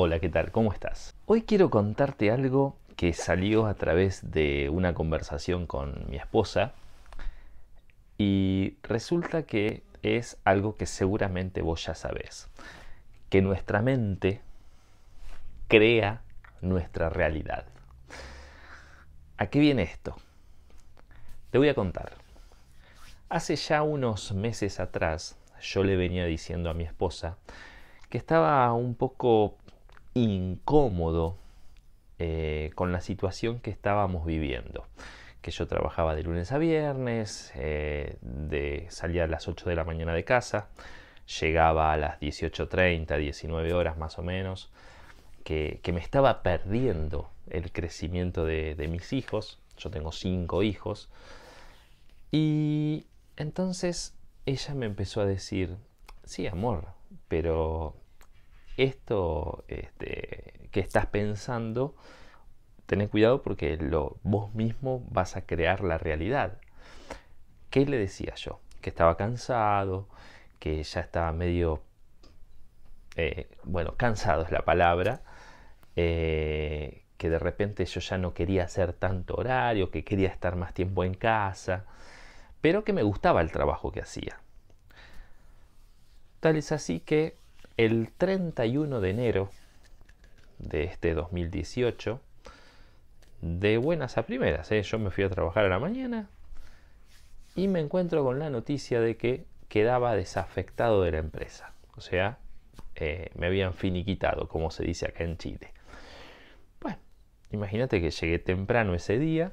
Hola, ¿qué tal? ¿Cómo estás? Hoy quiero contarte algo que salió a través de una conversación con mi esposa y resulta que es algo que seguramente vos ya sabés, que nuestra mente crea nuestra realidad. ¿A qué viene esto? Te voy a contar. Hace ya unos meses atrás yo le venía diciendo a mi esposa que estaba un poco incómodo eh, con la situación que estábamos viviendo. Que yo trabajaba de lunes a viernes, eh, de, salía a las 8 de la mañana de casa, llegaba a las 18.30, 19 horas más o menos, que, me estaba perdiendo el crecimiento de, de mis hijos. Yo tengo cinco hijos. Y entonces ella me empezó a decir, sí, amor, pero esto este, que estás pensando, tened cuidado porque lo, vos mismo vas a crear la realidad. ¿Qué le decía yo? Que estaba cansado, que ya estaba medio, eh, bueno, cansado es la palabra, eh, que de repente yo ya no quería hacer tanto horario, que quería estar más tiempo en casa, pero que me gustaba el trabajo que hacía. Tal es así que el 31 de enero de este 2018, de buenas a primeras, ¿eh? yo me fui a trabajar a la mañana y me encuentro con la noticia de que quedaba desafectado de la empresa. O sea, eh, me habían finiquitado, como se dice acá en Chile. Bueno, imagínate que llegué temprano ese día,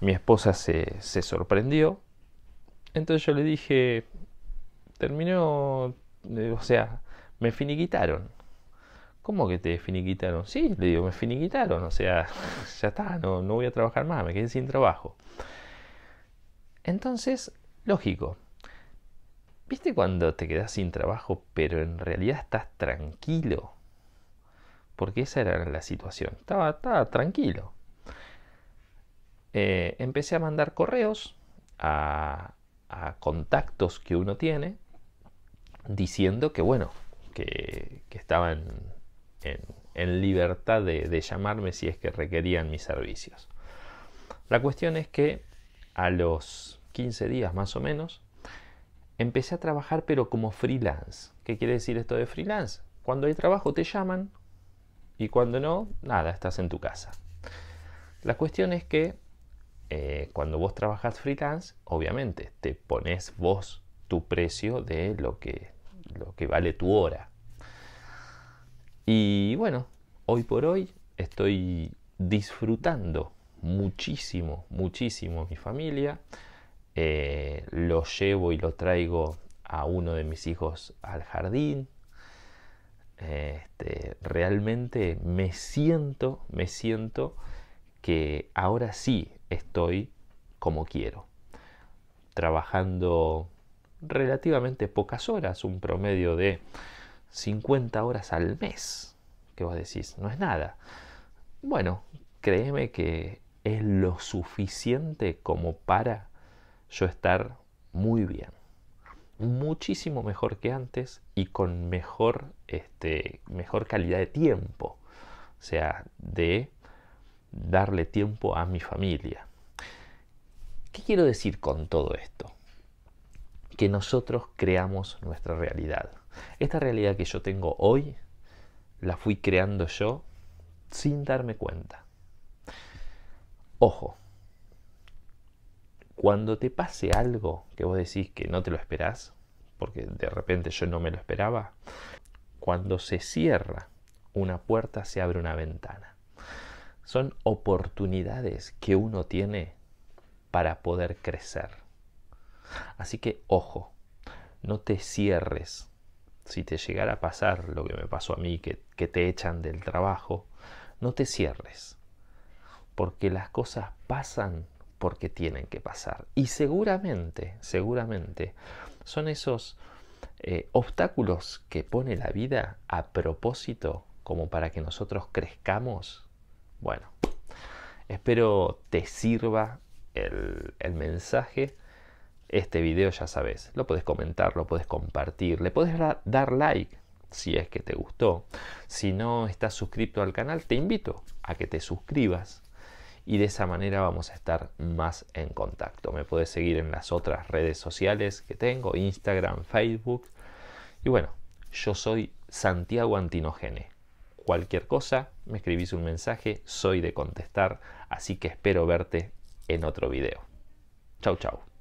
mi esposa se, se sorprendió, entonces yo le dije, terminó, eh, o sea, me finiquitaron. ¿Cómo que te finiquitaron? Sí, le digo, me finiquitaron, o sea, ya está, no, voy a trabajar más, me quedé sin trabajo. Entonces, lógico, ¿viste cuando te quedas sin trabajo pero en realidad estás tranquilo? Porque esa era la situación, estaba, tranquilo. Eh, empecé a mandar correos a contactos que uno tiene diciendo que, bueno, que, estaban en, libertad de, llamarme si es que requerían mis servicios. La cuestión es que a los 15 días más o menos empecé a trabajar pero como freelance. ¿Qué quiere decir esto de freelance? Cuando hay trabajo te llaman y cuando no, nada, estás en tu casa. La cuestión es que eh, cuando vos trabajás freelance, obviamente te pones vos tu precio de lo que lo que vale tu hora. Y bueno, hoy por hoy estoy disfrutando muchísimo, muchísimo mi familia. Eh, lo llevo y lo traigo a uno de mis hijos al jardín. Este, realmente me siento, me siento que ahora sí estoy como quiero, trabajando relativamente pocas horas, un promedio de 50 horas al mes, que vos decís, no es nada. Bueno, créeme que es lo suficiente como para yo estar muy bien. Muchísimo mejor que antes y con mejor, este, mejor calidad de tiempo. O sea, de darle tiempo a mi familia. ¿Qué quiero decir con todo esto? que nosotros creamos nuestra realidad. Esta realidad que yo tengo hoy la fui creando yo sin darme cuenta. Ojo, cuando te pase algo que vos decís que no te lo esperás, porque de repente yo no me lo esperaba, cuando se cierra una puerta se abre una ventana. Son oportunidades que uno tiene para poder crecer. Así que ojo, no te cierres. Si te llegara a pasar lo que me pasó a mí, que, te echan del trabajo, no te cierres. Porque las cosas pasan porque tienen que pasar. Y seguramente, seguramente, son esos eh, obstáculos que pone la vida a propósito como para que nosotros crezcamos. Bueno, espero te sirva el mensaje este video ya sabes, lo puedes comentar, lo puedes compartir, le puedes dar like si es que te gustó. Si no estás suscrito al canal, te invito a que te suscribas y de esa manera vamos a estar más en contacto. Me puedes seguir en las otras redes sociales que tengo, Instagram, Facebook. Y bueno, yo soy Santiago Antinogene. Cualquier cosa, me escribís un mensaje, soy de contestar, así que espero verte en otro video. Chau, chau.